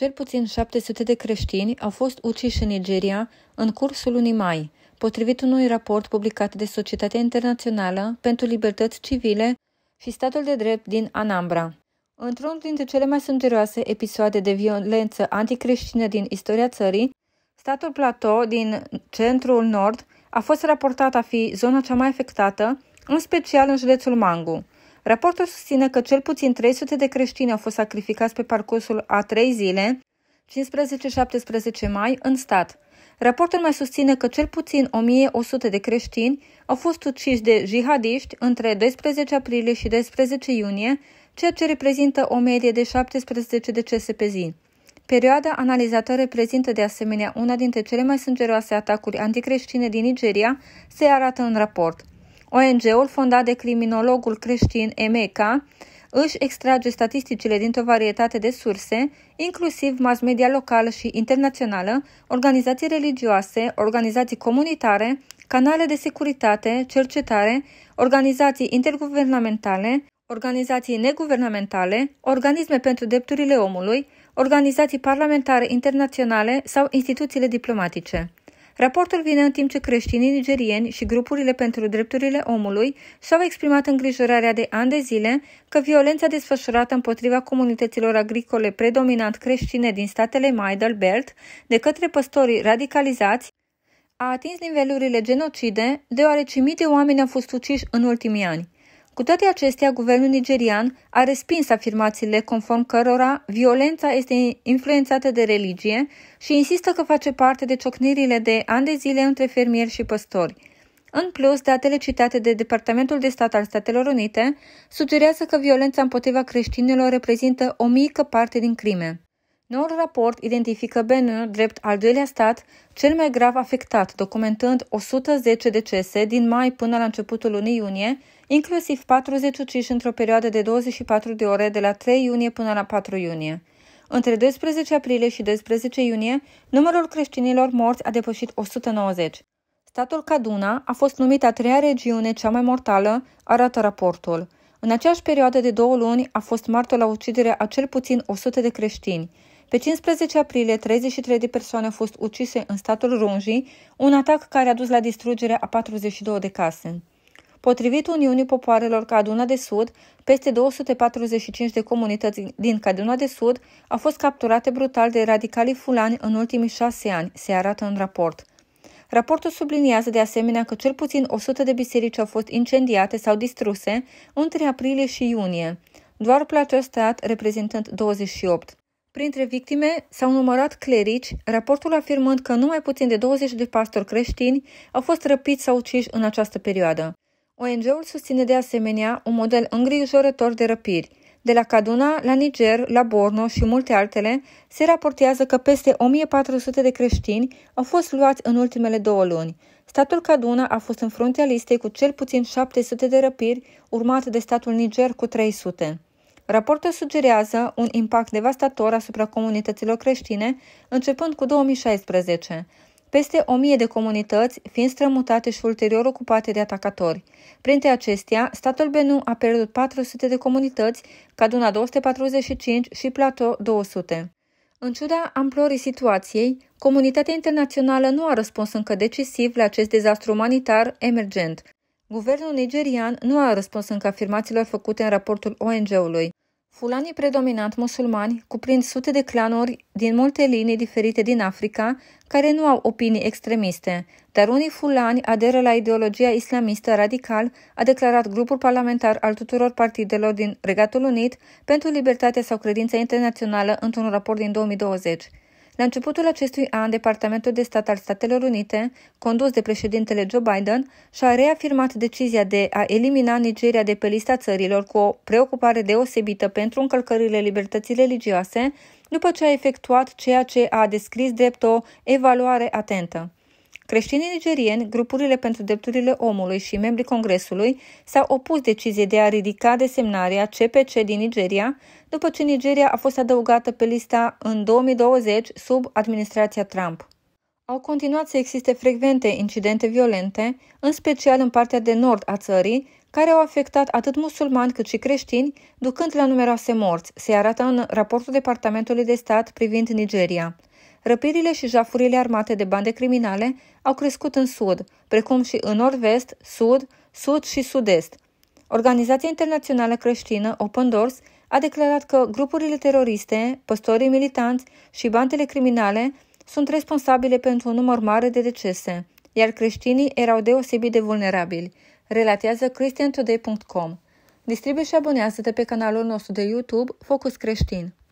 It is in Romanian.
Cel puțin 700 de creștini au fost uciși în Nigeria în cursul lunii mai, potrivit unui raport publicat de Societatea Internațională pentru Libertăți Civile și Statul de Drept din Anambra. Într-unul dintre cele mai sângeroase episoade de violență anticreștină din istoria țării, statul Plateau din centrul nord a fost raportat a fi zona cea mai afectată, în special în județul Mangu. Raportul susține că cel puțin 300 de creștini au fost sacrificați pe parcursul a trei zile, 15-17 mai, în stat. Raportul mai susține că cel puțin 1100 de creștini au fost uciși de jihadiști între 12 aprilie și 12 iunie, ceea ce reprezintă o medie de 17 decese pe zi. Perioada analizată reprezintă de asemenea una dintre cele mai sângeroase atacuri anticreștine din Nigeria, se arată în raport. ONG-ul fondat de criminologul creștin Emeca își extrage statisticile dintr-o varietate de surse, inclusiv mass media locală și internațională, organizații religioase, organizații comunitare, canale de securitate, cercetare, organizații interguvernamentale, organizații neguvernamentale, organisme pentru drepturile omului, organizații parlamentare internaționale sau instituțiile diplomatice. Raportul vine în timp ce creștinii nigerieni și grupurile pentru drepturile omului și-au exprimat îngrijorarea de ani de zile că violența desfășurată împotriva comunităților agricole predominant creștine din statele Middle Belt de către păstorii radicalizați a atins nivelurile genocide, deoarece mii de oameni au fost uciși în ultimii ani. Cu toate acestea, guvernul nigerian a respins afirmațiile conform cărora violența este influențată de religie și insistă că face parte de ciocnirile de ani de zile între fermieri și păstori. În plus, datele citate de Departamentul de Stat al Statelor Unite sugerează că violența împotriva creștinilor reprezintă o mică parte din crime. Noul raport identifică Benin drept al doilea stat cel mai grav afectat, documentând 110 decese din mai până la începutul lunii iunie, inclusiv 40 uciși într-o perioadă de 24 de ore de la 3 iunie până la 4 iunie. Între 12 aprilie și 12 iunie, numărul creștinilor morți a depășit 190. Statul Kaduna a fost numit a treia regiune cea mai mortală, arată raportul. În aceeași perioadă de două luni a fost martor la uciderea a cel puțin 100 de creștini. Pe 15 aprilie, 33 de persoane au fost ucise în statul Runji, un atac care a dus la distrugerea a 42 de case. Potrivit Uniunii Popoarelor Caduna de Sud, peste 245 de comunități din Caduna de Sud au fost capturate brutal de radicalii fulani în ultimii șase ani, se arată în raport. Raportul subliniază de asemenea că cel puțin 100 de biserici au fost incendiate sau distruse între aprilie și iunie, doar pe acest Stat reprezentând 28. Printre victime s-au numărat clerici, raportul afirmând că numai puțin de 20 de pastori creștini au fost răpiți sau uciși în această perioadă. ONG-ul susține de asemenea un model îngrijorător de răpiri. De la Kaduna, la Niger, la Borno și multe altele, se raportează că peste 1400 de creștini au fost luați în ultimele două luni. Statul Kaduna a fost în fruntea listei cu cel puțin 700 de răpiri, urmat de statul Niger cu 300. Raportul sugerează un impact devastator asupra comunităților creștine, începând cu 2016 peste o mie de comunități fiind strămutate și ulterior ocupate de atacatori. Printre acestea, statul Benu a pierdut 400 de comunități, Caduna 245 și Plato 200. În ciuda amplorii situației, comunitatea internațională nu a răspuns încă decisiv la acest dezastru umanitar emergent. Guvernul nigerian nu a răspuns încă afirmațiilor făcute în raportul ONG-ului. Fulanii predominant musulmani cuprind sute de clanuri din multe linii diferite din Africa, care nu au opinii extremiste, dar unii fulani aderă la ideologia islamistă radical, a declarat grupul parlamentar al tuturor partidelor din Regatul Unit pentru libertatea sau Credința Internațională într-un raport din 2020. La începutul acestui an, Departamentul de Stat al Statelor Unite, condus de președintele Joe Biden, și-a reafirmat decizia de a elimina Nigeria de pe lista țărilor cu o preocupare deosebită pentru încălcările libertății religioase, după ce a efectuat ceea ce a descris drept o evaluare atentă. Creștinii nigerieni, grupurile pentru drepturile omului și membrii Congresului s-au opus deciziei de a ridica desemnarea CPC din Nigeria, după ce Nigeria a fost adăugată pe lista în 2020 sub administrația Trump. Au continuat să existe frecvente incidente violente, în special în partea de nord a țării, care au afectat atât musulmani cât și creștini, ducând la numeroase morți, se arată în raportul Departamentului de Stat privind Nigeria. Răpirile și jafurile armate de bande criminale au crescut în sud, precum și în nord-vest, sud, sud și sud-est. Organizația internațională creștină Open Doors a declarat că grupurile teroriste, păstorii militanți și bandele criminale sunt responsabile pentru un număr mare de decese, iar creștinii erau deosebit de vulnerabili, relatează christiantoday.com. Distribuie și abonează-te pe canalul nostru de YouTube Focus Creștin.